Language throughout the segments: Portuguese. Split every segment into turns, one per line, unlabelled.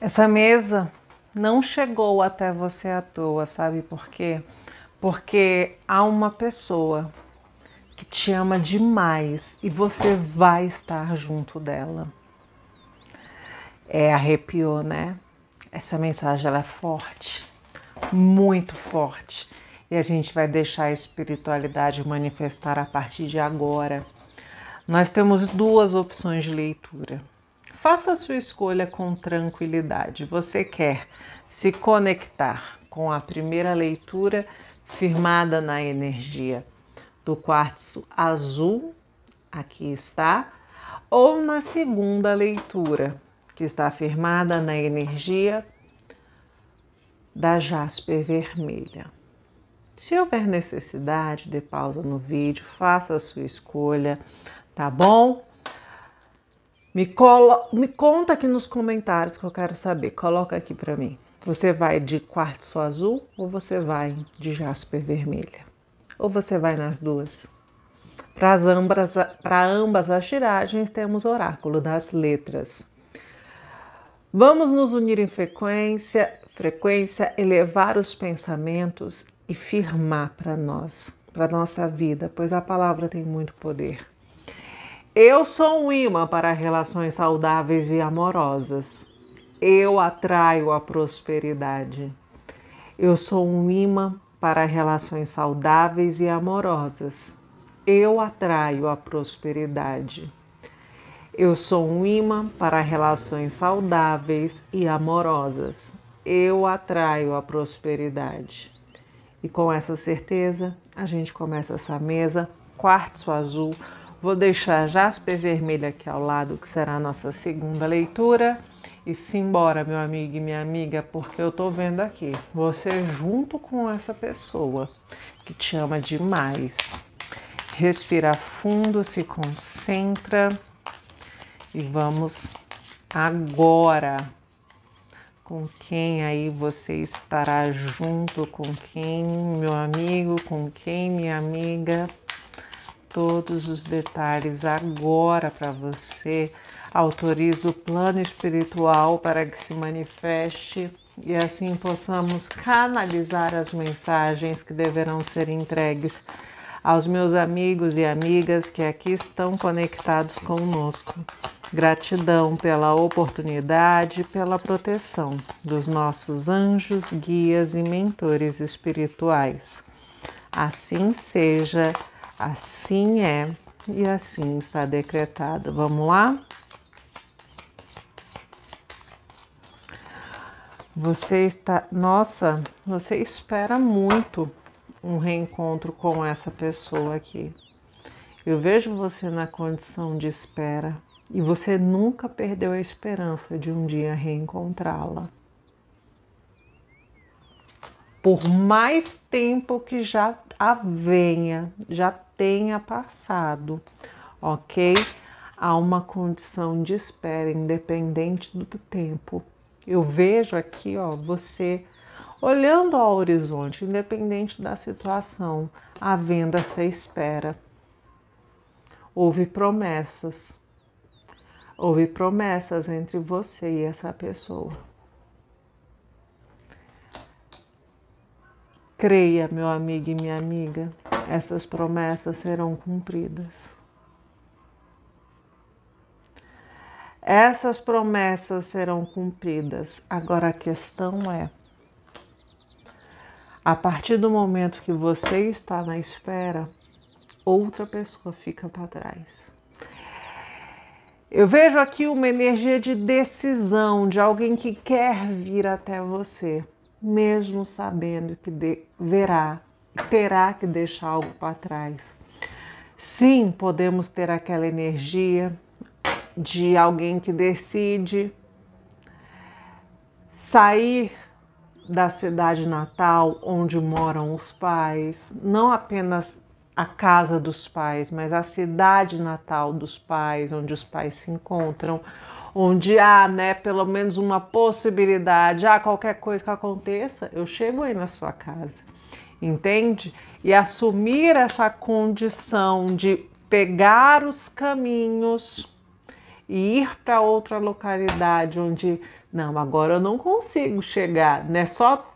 Essa mesa não chegou até você à toa, sabe por quê? Porque há uma pessoa que te ama demais e você vai estar junto dela. É arrepiou, né? Essa mensagem ela é forte, muito forte. E a gente vai deixar a espiritualidade manifestar a partir de agora. Nós temos duas opções de leitura. Faça a sua escolha com tranquilidade. Você quer se conectar com a primeira leitura firmada na energia do quartzo azul, aqui está, ou na segunda leitura, que está firmada na energia da jasper vermelha. Se houver necessidade, dê pausa no vídeo, faça a sua escolha, tá bom? Me, colo... me conta aqui nos comentários que eu quero saber. Coloca aqui para mim. Você vai de quartzo azul ou você vai de jasper vermelha? Ou você vai nas duas? Para ambas, para ambas as tiragens temos oráculo das letras. Vamos nos unir em frequência, frequência, elevar os pensamentos e firmar para nós, para nossa vida, pois a palavra tem muito poder. Eu sou um imã para relações saudáveis e amorosas. Eu atraio a prosperidade. Eu sou um imã para relações saudáveis e amorosas. Eu atraio a prosperidade. Eu sou um imã para relações saudáveis e amorosas. Eu atraio a prosperidade. E com essa certeza, a gente começa essa mesa quartzo azul Vou deixar Jasper Vermelho aqui ao lado, que será a nossa segunda leitura. E simbora, meu amigo e minha amiga, porque eu tô vendo aqui você junto com essa pessoa que te ama demais. Respira fundo, se concentra e vamos agora com quem aí você estará junto, com quem, meu amigo, com quem, minha amiga todos os detalhes agora para você. Autoriza o plano espiritual para que se manifeste e assim possamos canalizar as mensagens que deverão ser entregues aos meus amigos e amigas que aqui estão conectados conosco. Gratidão pela oportunidade e pela proteção dos nossos anjos, guias e mentores espirituais. Assim seja. Assim é e assim está decretado. Vamos lá? Você está, nossa, você espera muito um reencontro com essa pessoa aqui. Eu vejo você na condição de espera e você nunca perdeu a esperança de um dia reencontrá-la. Por mais tempo que já a venha, já tenha passado, ok? Há uma condição de espera independente do tempo. Eu vejo aqui, ó, você olhando ao horizonte, independente da situação, havendo essa espera. Houve promessas. Houve promessas entre você e essa pessoa. Creia, meu amigo e minha amiga essas promessas serão cumpridas. Essas promessas serão cumpridas. Agora a questão é: a partir do momento que você está na espera, outra pessoa fica para trás. Eu vejo aqui uma energia de decisão de alguém que quer vir até você, mesmo sabendo que verá terá que deixar algo para trás. Sim, podemos ter aquela energia de alguém que decide sair da cidade natal onde moram os pais, não apenas a casa dos pais, mas a cidade natal dos pais, onde os pais se encontram, onde há, né, pelo menos uma possibilidade, ah, qualquer coisa que aconteça, eu chego aí na sua casa entende? E assumir essa condição de pegar os caminhos e ir para outra localidade onde, não, agora eu não consigo chegar, não é só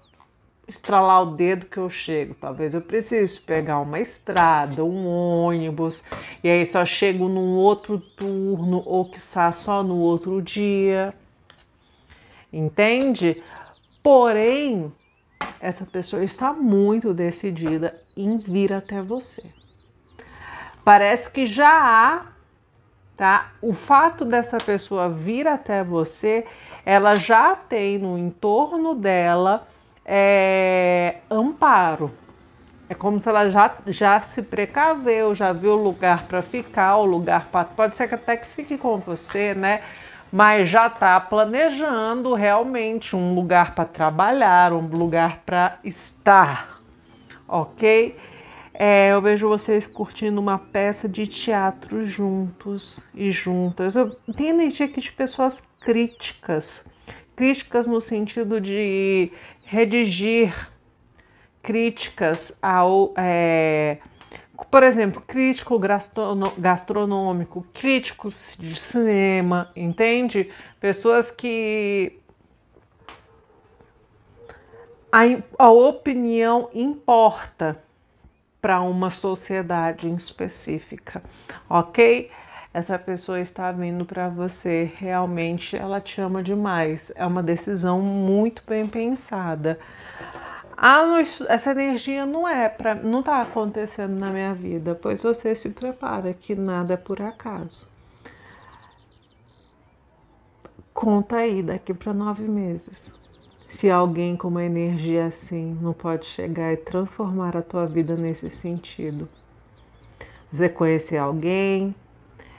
estralar o dedo que eu chego. Talvez eu precise pegar uma estrada, um ônibus, e aí só chego num outro turno ou quiçá só no outro dia. Entende? Porém, essa pessoa está muito decidida em vir até você. Parece que já há, tá? O fato dessa pessoa vir até você, ela já tem no entorno dela é, amparo. É como se ela já, já se precaveu, já viu o lugar para ficar, o lugar para. Pode ser que até que fique com você, né? mas já está planejando realmente um lugar para trabalhar, um lugar para estar, ok? É, eu vejo vocês curtindo uma peça de teatro juntos e juntas. Eu tenho energia aqui de pessoas críticas, críticas no sentido de redigir críticas ao. É, por exemplo, crítico gastronômico, críticos de cinema, entende? Pessoas que a, a opinião importa para uma sociedade em específica, ok? Essa pessoa está vindo para você, realmente ela te ama demais. É uma decisão muito bem pensada. Ah, essa energia não é para, não está acontecendo na minha vida. Pois você se prepara que nada é por acaso. Conta aí daqui para nove meses. Se alguém com uma energia assim não pode chegar e transformar a tua vida nesse sentido. Você conhecer alguém,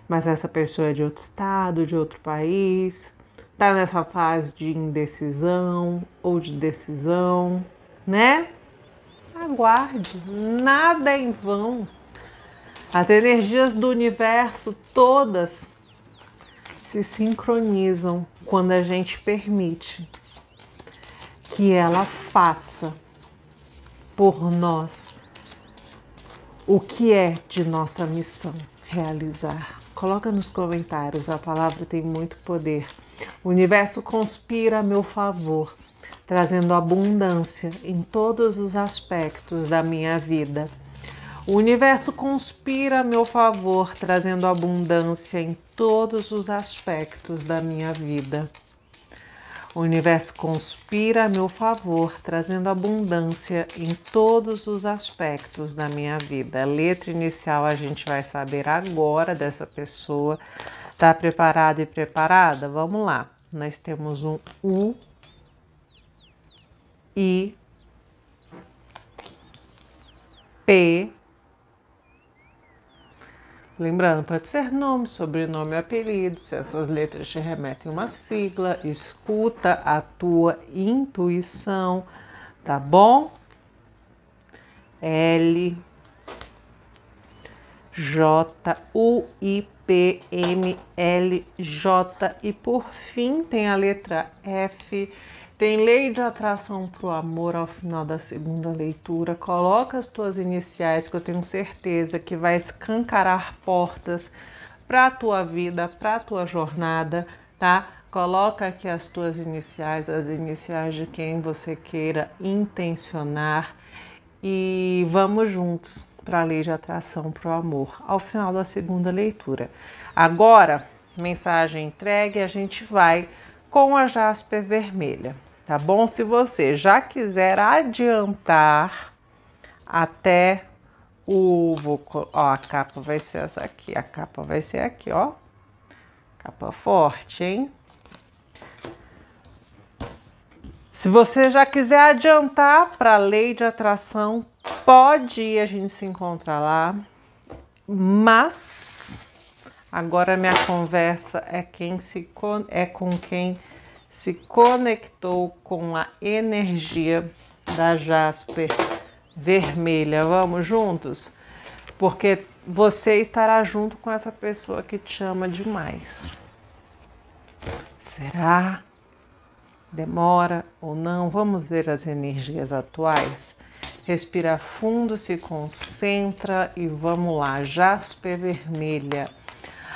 mas essa pessoa é de outro estado, de outro país, tá nessa fase de indecisão ou de decisão né? Aguarde, nada é em vão. As energias do universo todas se sincronizam quando a gente permite que ela faça por nós o que é de nossa missão realizar. Coloca nos comentários, a palavra tem muito poder. O universo conspira a meu favor trazendo abundância em todos os aspectos da minha vida. O universo conspira a meu favor, trazendo abundância em todos os aspectos da minha vida. O universo conspira a meu favor, trazendo abundância em todos os aspectos da minha vida. A letra inicial a gente vai saber agora dessa pessoa. Tá preparado e preparada? Vamos lá. Nós temos um U I P Lembrando, pode ser nome, sobrenome, apelido, se essas letras te remetem uma sigla, escuta a tua intuição, tá bom? L J U I P M L J e por fim tem a letra F tem lei de atração para o amor ao final da segunda leitura. Coloca as tuas iniciais, que eu tenho certeza que vai escancarar portas para a tua vida, para a tua jornada, tá? Coloca aqui as tuas iniciais, as iniciais de quem você queira intencionar e vamos juntos para a lei de atração para o amor ao final da segunda leitura. Agora, mensagem entregue, a gente vai com a jasper vermelha, tá bom? Se você já quiser adiantar até o vou, ó, a capa vai ser essa aqui, a capa vai ser aqui, ó. Capa forte, hein? Se você já quiser adiantar para a lei de atração, pode ir a gente se encontra lá. Mas Agora minha conversa é, quem se, é com quem se conectou com a energia da Jasper Vermelha. Vamos juntos? Porque você estará junto com essa pessoa que te ama demais. Será? Demora ou não? Vamos ver as energias atuais. Respira fundo, se concentra e vamos lá. Jasper Vermelha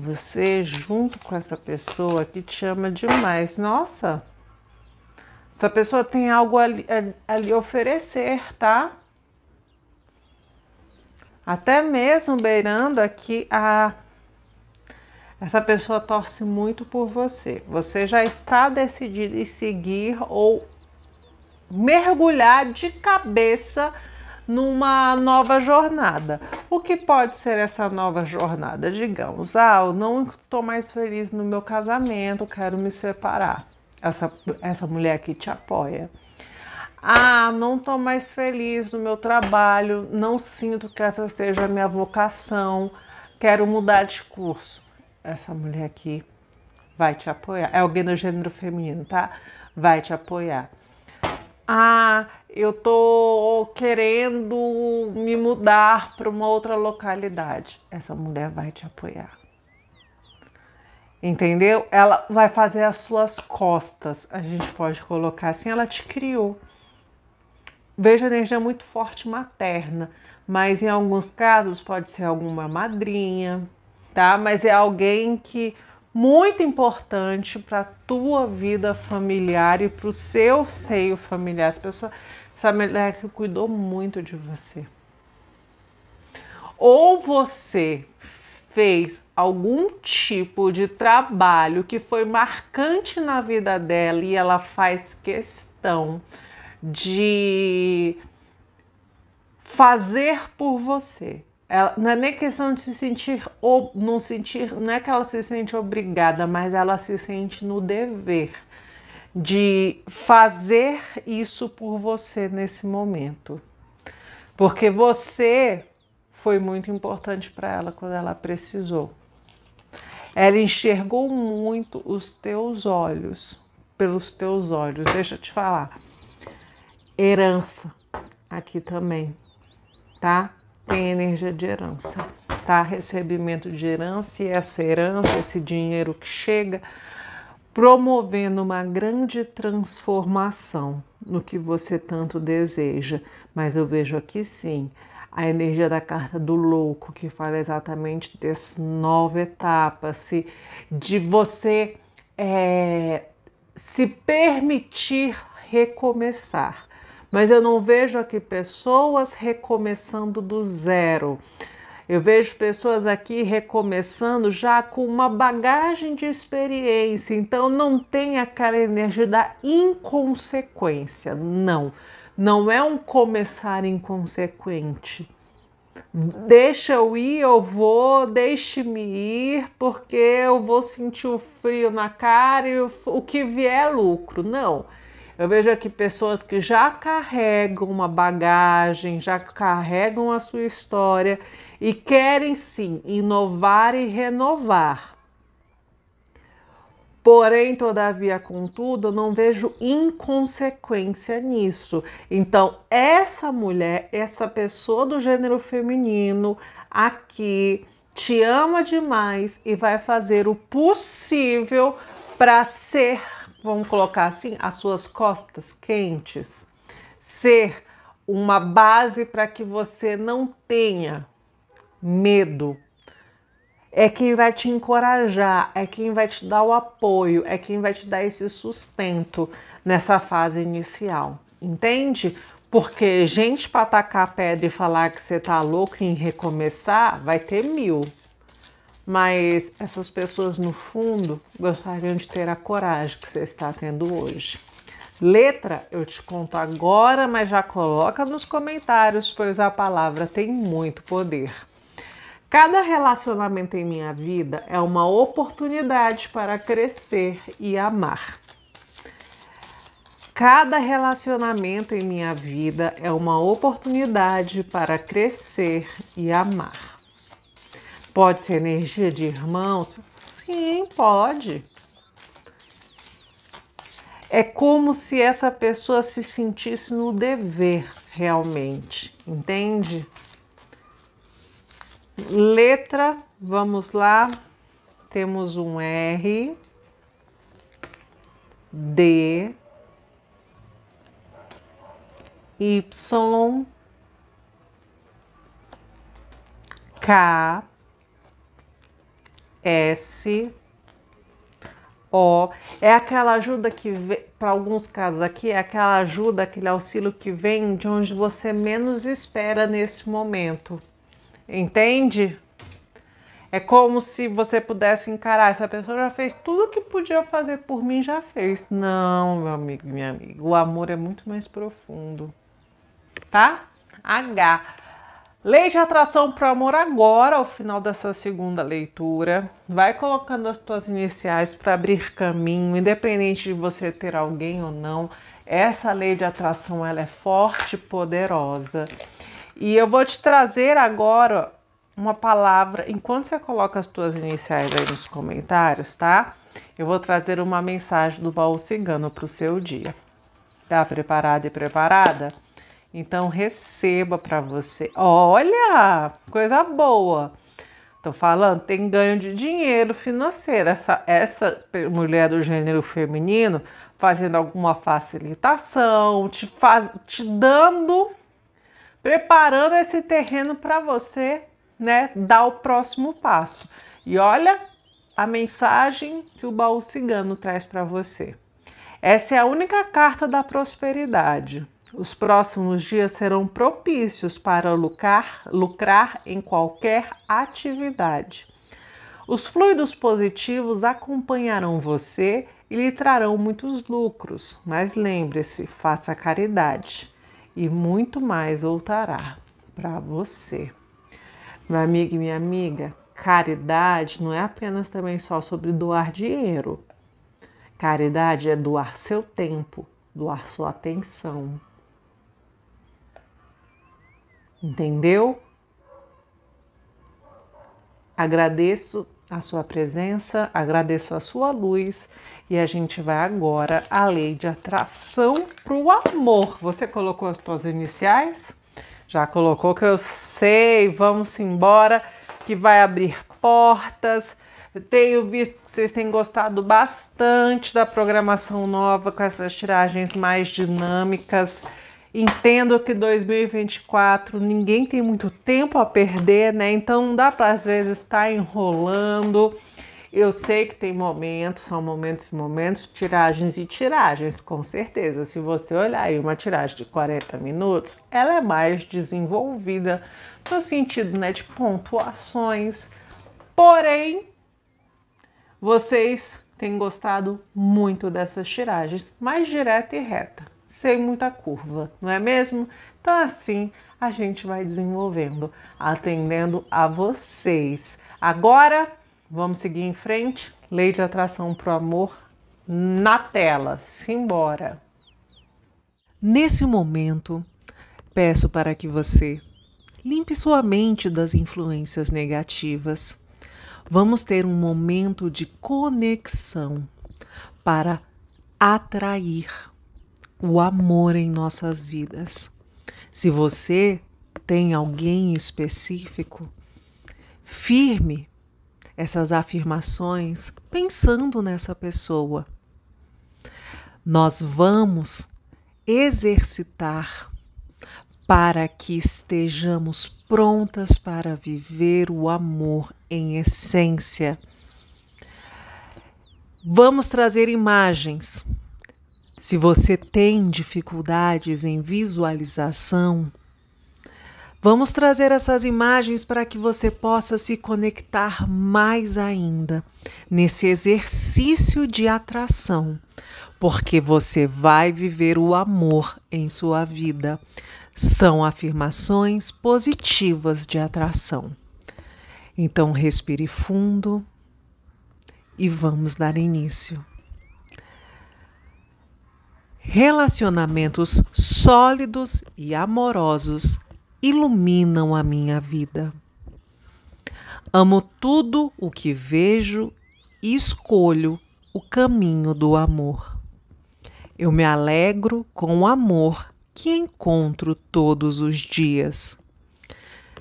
Você, junto com essa pessoa que te ama demais, nossa, essa pessoa tem algo ali, lhe oferecer, tá? Até mesmo beirando aqui a essa pessoa torce muito por você. Você já está decidido em seguir ou mergulhar de cabeça numa nova jornada. O que pode ser essa nova jornada? Digamos, ah, eu não estou mais feliz no meu casamento, quero me separar. Essa, essa mulher aqui te apoia. Ah, não estou mais feliz no meu trabalho, não sinto que essa seja a minha vocação, quero mudar de curso. Essa mulher aqui vai te apoiar. É alguém do gênero feminino, tá? Vai te apoiar ah, eu tô querendo me mudar para uma outra localidade. Essa mulher vai te apoiar. Entendeu? Ela vai fazer as suas costas. A gente pode colocar assim, ela te criou. Veja a energia é muito forte materna, mas em alguns casos pode ser alguma madrinha, tá? Mas é alguém que muito importante para a tua vida familiar e para o seu seio familiar. Essa pessoa, essa mulher que cuidou muito de você. Ou você fez algum tipo de trabalho que foi marcante na vida dela e ela faz questão de fazer por você. Ela, não é nem questão de se sentir ou não sentir, não é que ela se sente obrigada, mas ela se sente no dever de fazer isso por você nesse momento. Porque você foi muito importante para ela quando ela precisou. Ela enxergou muito os teus olhos, pelos teus olhos. Deixa eu te falar. Herança aqui também, tá? tem energia de herança, tá? Recebimento de herança e essa herança, esse dinheiro que chega, promovendo uma grande transformação no que você tanto deseja. Mas eu vejo aqui sim a energia da carta do louco, que fala exatamente dessa nova etapa, se, de você é, se permitir recomeçar mas eu não vejo aqui pessoas recomeçando do zero. Eu vejo pessoas aqui recomeçando já com uma bagagem de experiência, então não tem aquela energia da inconsequência. Não, não é um começar inconsequente. Deixa eu ir, eu vou, deixe-me ir, porque eu vou sentir o frio na cara e o que vier é lucro. Não. Eu vejo aqui pessoas que já carregam uma bagagem, já carregam a sua história e querem sim inovar e renovar. Porém, todavia, contudo, não vejo inconsequência nisso. Então, essa mulher, essa pessoa do gênero feminino aqui, te ama demais e vai fazer o possível para ser vamos colocar assim, as suas costas quentes, ser uma base para que você não tenha medo. É quem vai te encorajar, é quem vai te dar o apoio, é quem vai te dar esse sustento nessa fase inicial, entende? Porque gente para atacar a pedra e falar que você tá louco em recomeçar, vai ter mil mas essas pessoas no fundo gostariam de ter a coragem que você está tendo hoje. Letra eu te conto agora, mas já coloca nos comentários, pois a palavra tem muito poder. Cada relacionamento em minha vida é uma oportunidade para crescer e amar. Cada relacionamento em minha vida é uma oportunidade para crescer e amar. Pode ser energia de irmãos? Sim, pode. É como se essa pessoa se sentisse no dever realmente, entende? Letra, vamos lá. Temos um R, D, Y, K, S O é aquela ajuda que para alguns casos aqui é aquela ajuda, aquele auxílio que vem de onde você menos espera nesse momento. Entende? É como se você pudesse encarar essa pessoa já fez tudo que podia fazer por mim, já fez. Não, meu amigo, minha amiga, o amor é muito mais profundo. Tá? H Lei de atração para o amor agora, ao final dessa segunda leitura. Vai colocando as tuas iniciais para abrir caminho, independente de você ter alguém ou não. Essa lei de atração ela é forte, poderosa. E eu vou te trazer agora uma palavra, enquanto você coloca as tuas iniciais aí nos comentários, tá? Eu vou trazer uma mensagem do baú cigano para o seu dia. Tá preparada e preparada? Então receba para você. Olha, coisa boa. Tô falando, tem ganho de dinheiro financeiro. Essa, essa mulher do gênero feminino fazendo alguma facilitação, te, faz, te dando, preparando esse terreno para você, né, dar o próximo passo. E olha a mensagem que o baú cigano traz para você. Essa é a única carta da prosperidade. Os próximos dias serão propícios para lucrar, lucrar em qualquer atividade. Os fluidos positivos acompanharão você e lhe trarão muitos lucros, mas lembre-se, faça caridade e muito mais voltará para você. Meu amigo e minha amiga, caridade não é apenas também só sobre doar dinheiro. Caridade é doar seu tempo, doar sua atenção, Entendeu? Agradeço a sua presença, agradeço a sua luz e a gente vai agora à lei de atração para o amor. Você colocou as suas iniciais? Já colocou que eu sei, vamos embora que vai abrir portas. tenho visto que vocês têm gostado bastante da programação nova com essas tiragens mais dinâmicas. Entendo que 2024 ninguém tem muito tempo a perder, né? Então não dá para às vezes estar tá enrolando. Eu sei que tem momentos, são momentos e momentos, tiragens e tiragens, com certeza. Se você olhar aí uma tiragem de 40 minutos, ela é mais desenvolvida no sentido né, de pontuações. Porém, vocês têm gostado muito dessas tiragens, mais direta e reta sem muita curva, não é mesmo? Então assim a gente vai desenvolvendo, atendendo a vocês. Agora vamos seguir em frente. Lei de atração para o amor na tela. Simbora. Nesse momento, peço para que você limpe sua mente das influências negativas. Vamos ter um momento de conexão para atrair o amor em nossas vidas. Se você tem alguém específico, firme essas afirmações pensando nessa pessoa. Nós vamos exercitar para que estejamos prontas para viver o amor em essência. Vamos trazer imagens se você tem dificuldades em visualização, vamos trazer essas imagens para que você possa se conectar mais ainda nesse exercício de atração, porque você vai viver o amor em sua vida. São afirmações positivas de atração. Então, respire fundo e vamos dar início. Relacionamentos sólidos e amorosos iluminam a minha vida. Amo tudo o que vejo e escolho o caminho do amor. Eu me alegro com o amor que encontro todos os dias.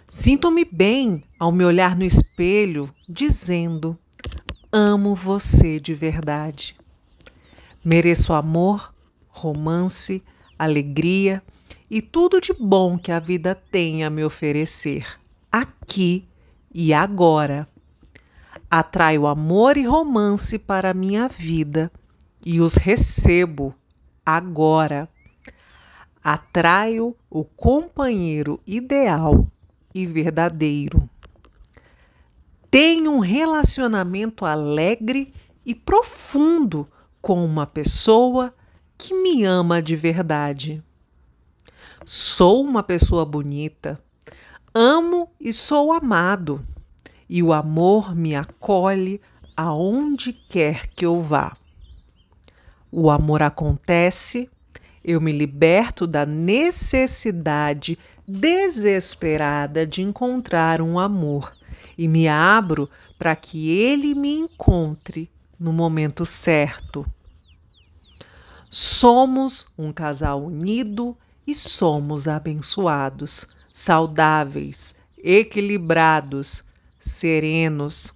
Sinto-me bem ao me olhar no espelho, dizendo: Amo você de verdade. Mereço amor romance, alegria e tudo de bom que a vida tem a me oferecer, aqui e agora. Atraio amor e romance para a minha vida e os recebo agora. Atraio o companheiro ideal e verdadeiro. Tenho um relacionamento alegre e profundo com uma pessoa que me ama de verdade. Sou uma pessoa bonita, amo e sou amado, e o amor me acolhe aonde quer que eu vá. O amor acontece, eu me liberto da necessidade desesperada de encontrar um amor e me abro para que ele me encontre no momento certo. Somos um casal unido e somos abençoados, saudáveis, equilibrados, serenos,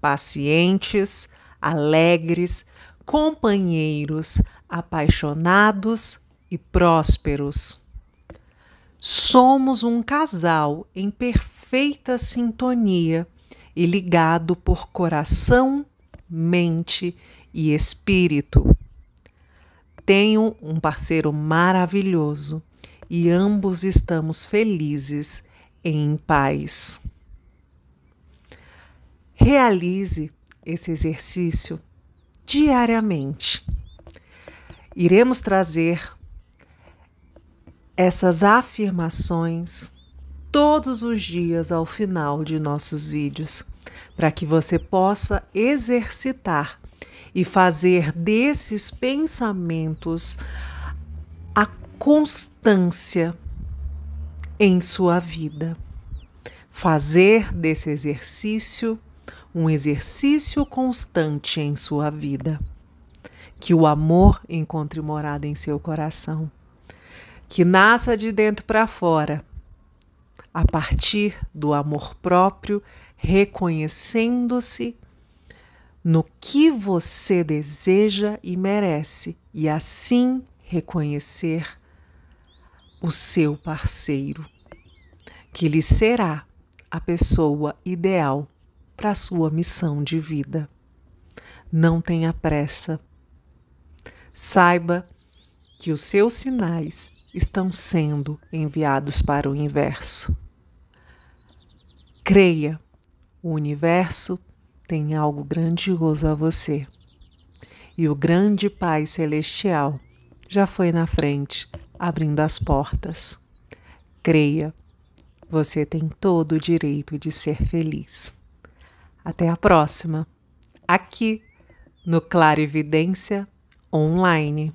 pacientes, alegres, companheiros, apaixonados e prósperos. Somos um casal em perfeita sintonia e ligado por coração, mente e espírito. Tenho um parceiro maravilhoso e ambos estamos felizes em paz. Realize esse exercício diariamente. Iremos trazer essas afirmações todos os dias ao final de nossos vídeos, para que você possa exercitar e fazer desses pensamentos a constância em sua vida. Fazer desse exercício um exercício constante em sua vida. Que o amor encontre morada em seu coração. Que nasça de dentro para fora, a partir do amor próprio, reconhecendo-se no que você deseja e merece, e assim reconhecer o seu parceiro, que lhe será a pessoa ideal para a sua missão de vida. Não tenha pressa. Saiba que os seus sinais estão sendo enviados para o inverso. Creia, o universo tem algo grandioso a você. E o grande Pai Celestial já foi na frente, abrindo as portas. Creia, você tem todo o direito de ser feliz. Até a próxima, aqui no Clarividência Online.